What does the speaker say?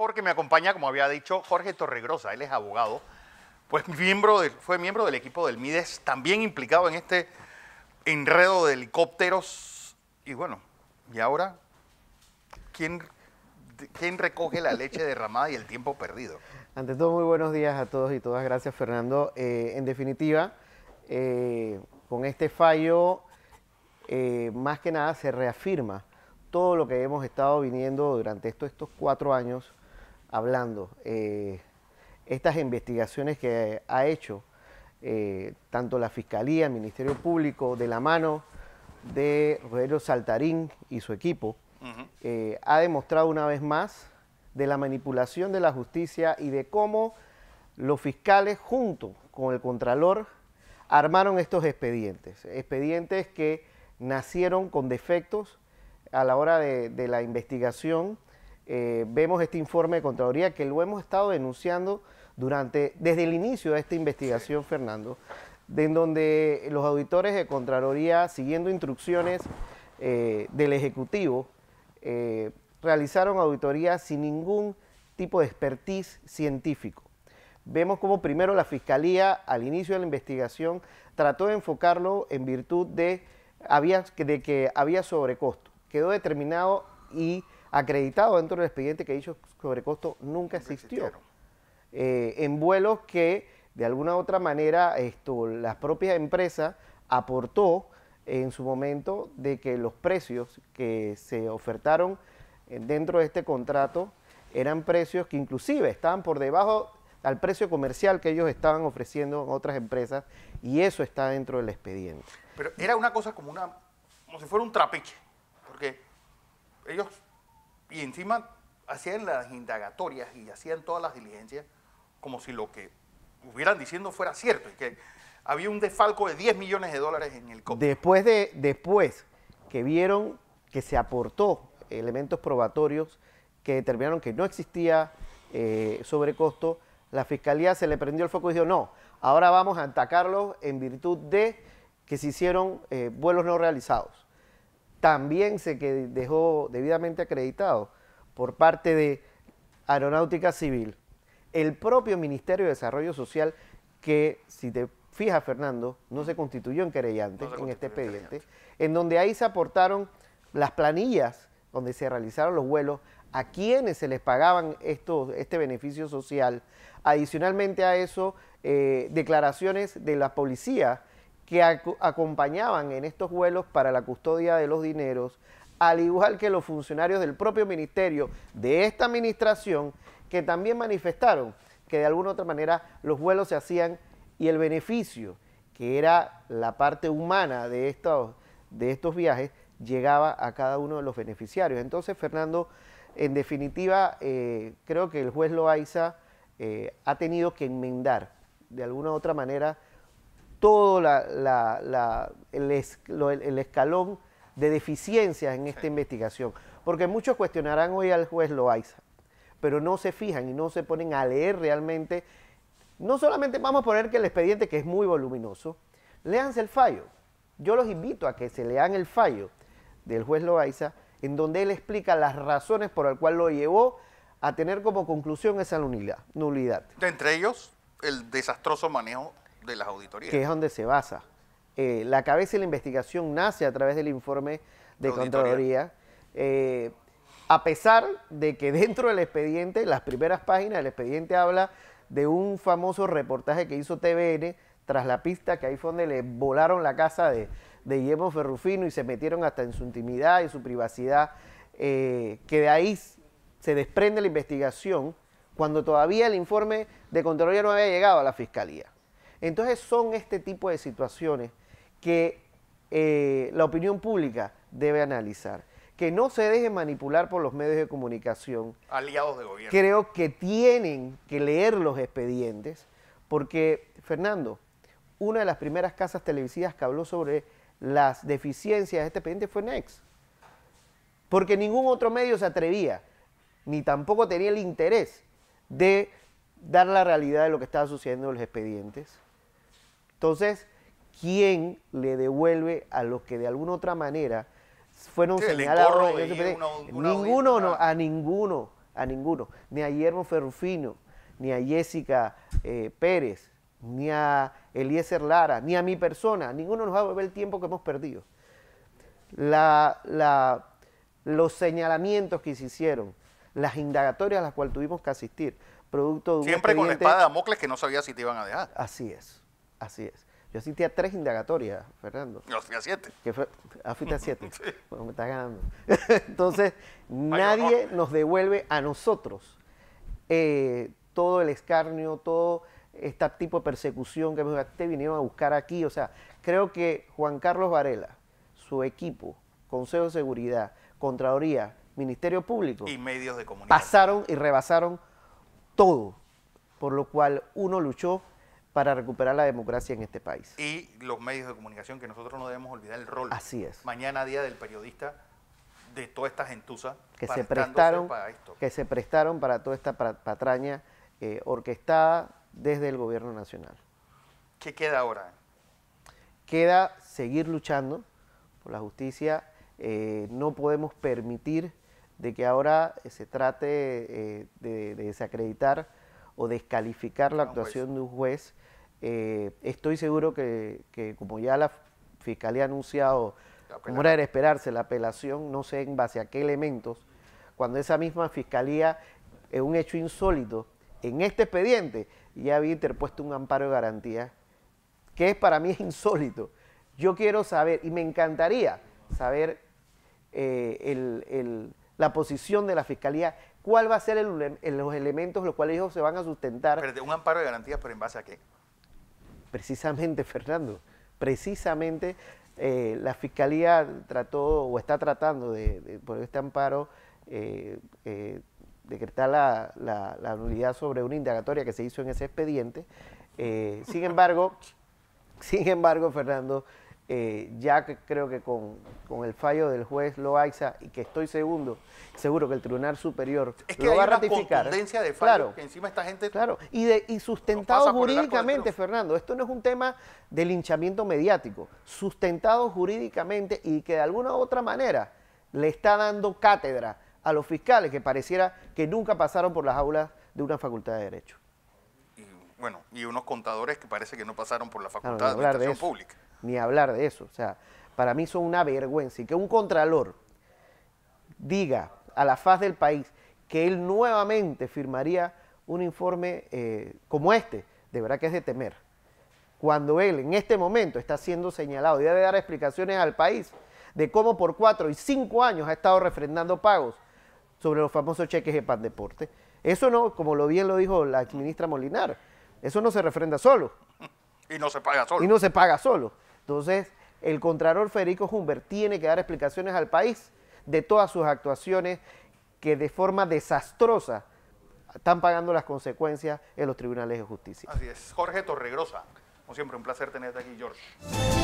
porque me acompaña, como había dicho, Jorge Torregrosa, él es abogado, pues miembro fue miembro del equipo del Mides, también implicado en este enredo de helicópteros. Y bueno, y ahora, ¿quién, quién recoge la leche derramada y el tiempo perdido? Ante todo, muy buenos días a todos y todas. Gracias, Fernando. Eh, en definitiva, eh, con este fallo, eh, más que nada se reafirma todo lo que hemos estado viniendo durante estos cuatro años hablando, eh, estas investigaciones que ha hecho eh, tanto la Fiscalía, el Ministerio Público, de la mano de Rogelio Saltarín y su equipo, eh, ha demostrado una vez más de la manipulación de la justicia y de cómo los fiscales junto con el Contralor armaron estos expedientes, expedientes que nacieron con defectos a la hora de, de la investigación eh, vemos este informe de Contraloría que lo hemos estado denunciando durante, desde el inicio de esta investigación, Fernando, de en donde los auditores de Contraloría, siguiendo instrucciones eh, del Ejecutivo, eh, realizaron auditoría sin ningún tipo de expertise científico. Vemos como primero la Fiscalía, al inicio de la investigación, trató de enfocarlo en virtud de, había, de que había sobrecosto. Quedó determinado y acreditado dentro del expediente que dicho costo, nunca existió. Eh, en vuelos que de alguna u otra manera esto, las propias empresas aportó en su momento de que los precios que se ofertaron eh, dentro de este contrato eran precios que inclusive estaban por debajo al precio comercial que ellos estaban ofreciendo en otras empresas y eso está dentro del expediente. Pero era una cosa como una, como si fuera un trapiche, porque ellos y encima hacían las indagatorias y hacían todas las diligencias como si lo que hubieran diciendo fuera cierto, y que había un desfalco de 10 millones de dólares en el Después, de, después que vieron que se aportó elementos probatorios que determinaron que no existía eh, sobrecosto, la fiscalía se le prendió el foco y dijo, no, ahora vamos a atacarlo en virtud de que se hicieron eh, vuelos no realizados también se dejó debidamente acreditado por parte de Aeronáutica Civil, el propio Ministerio de Desarrollo Social, que si te fijas, Fernando, no se constituyó en querellante en este expediente, en, donde ahí se aportaron las planillas donde se realizaron los vuelos, a quienes se les pagaban este beneficio social. Adicionalmente a eso, eh, declaraciones de la policía que acompañaban en estos vuelos para la custodia de los dineros, al igual que los funcionarios del propio ministerio de esta administración, que también manifestaron que de alguna u otra manera los vuelos se hacían y el beneficio, que era la parte humana de estos, viajes, llegaba a cada uno de los beneficiarios. Entonces, Fernando, en definitiva, eh, creo que el juez Loaiza eh, ha tenido que enmendar de alguna u otra manera todo el, escalón de deficiencias en esta investigación. Porque muchos cuestionarán hoy al juez Loaiza, pero no se fijan y no se ponen a leer realmente. No solamente vamos a poner que el expediente, que es muy voluminoso, leanse el fallo. Yo los invito a que se lean el fallo del juez Loaiza, en donde él explica las razones por las cuales lo llevó a tener como conclusión esa nulidad. Entre ellos, el desastroso manejo de las auditorías. Que es donde se basa. Eh, la cabeza y la investigación nace a través del informe de Contraloría. Eh, a pesar de que dentro del expediente, las primeras páginas del expediente habla de un famoso reportaje que hizo TVN tras la pista, que ahí fue donde le volaron la casa de, Guillermo Ferrufino y se metieron hasta en su intimidad y su privacidad, eh, que de ahí se desprende la investigación cuando todavía el informe de Contraloría no había llegado a la Fiscalía. Entonces son este tipo de situaciones que eh, la opinión pública debe analizar. Que no se deje manipular por los medios de comunicación. Aliados de gobierno. Creo que tienen que leer los expedientes, porque, Fernando, una de las primeras casas televisivas que habló sobre las deficiencias de este expediente fue Nex. Porque ningún otro medio se atrevía, ni tampoco tenía el interés de dar la realidad de lo que estaba sucediendo en los expedientes. Entonces, ¿quién le devuelve a los que de alguna otra manera fueron señalados? ninguno, no, a ninguno, a ninguno. Ni a Guillermo Ferrufino, ni a Jessica eh, Pérez, ni a Eliezer Lara, ni a mi persona. Ninguno nos va a devolver el tiempo que hemos perdido. La, la, los señalamientos que se hicieron, las indagatorias a las cuales tuvimos que asistir, producto de un Siempre con espada de Damocles que no sabía si te iban a dejar. Así es. Así es. Yo asistí a tres indagatorias, Fernando. Yo fui a siete. Que fue, ah, a siete. sí. Bueno, me estás ganando. Entonces, nadie nos devuelve a nosotros eh, todo el escarnio, todo este tipo de persecución que te vinieron a buscar aquí. O sea, creo que Juan Carlos Varela, su equipo, Consejo de Seguridad, Contraloría, Ministerio Público. Y medios de comunicación. Pasaron y rebasaron todo, por lo cual uno luchó para recuperar la democracia en este país. Y los medios de comunicación, que nosotros no debemos olvidar el rol. Así es. Mañana, día del periodista, de toda esta gentuza que se prestaron para esto. que se prestaron para toda esta patraña eh, orquestada desde el gobierno nacional. ¿Qué queda ahora? Queda seguir luchando por la justicia. Eh, no podemos permitir de que ahora eh, se trate de, desacreditar o descalificar la actuación de un juez eh, estoy seguro que, como ya la fiscalía ha anunciado, como era de esperarse, la apelación, no sé en base a qué elementos, cuando esa misma fiscalía, es un hecho insólito, en este expediente ya había interpuesto un amparo de garantía, que es para mí es insólito. Yo quiero saber, y me encantaría saber eh, la posición de la fiscalía cuál va a ser el, los elementos los cuales ellos se van a sustentar. Pero un amparo de garantía pero en base a qué? Precisamente, Fernando, precisamente eh, la Fiscalía trató o está tratando de, por este amparo, eh, eh, decretar la, la, nulidad sobre una indagatoria que se hizo en ese expediente. sin embargo, sin embargo, Fernando, eh, ya que creo que con, el fallo del juez Loaiza y que estoy segundo, seguro que el Tribunal Superior lo va a ratificar. Una de fallo claro, que encima esta gente claro, y, y sustentado jurídicamente, Fernando, esto no es un tema de linchamiento mediático, sustentado jurídicamente y que de alguna u otra manera le está dando cátedra a los fiscales que pareciera que nunca pasaron por las aulas de una facultad de Derecho. bueno, y unos contadores que parece que no pasaron por la facultad de Administración Pública ni hablar de eso. O sea, para mí son una vergüenza. Y que un contralor diga a la faz del país que él nuevamente firmaría un informe eh, como este, de verdad que es de temer. Cuando él en este momento está siendo señalado y debe dar explicaciones al país de cómo por cuatro y cinco años ha estado refrendando pagos sobre los famosos cheques de pan deporte. Eso no, como lo bien lo dijo la ministra Molinar, eso no se refrenda solo. Y no se paga solo. Y no se paga solo. Entonces, el Contralor Federico Humbert tiene que dar explicaciones al país de todas sus actuaciones que de forma desastrosa están pagando las consecuencias en los tribunales de justicia. Así es. Jorge Torregrosa, como siempre, un placer tenerte aquí, George.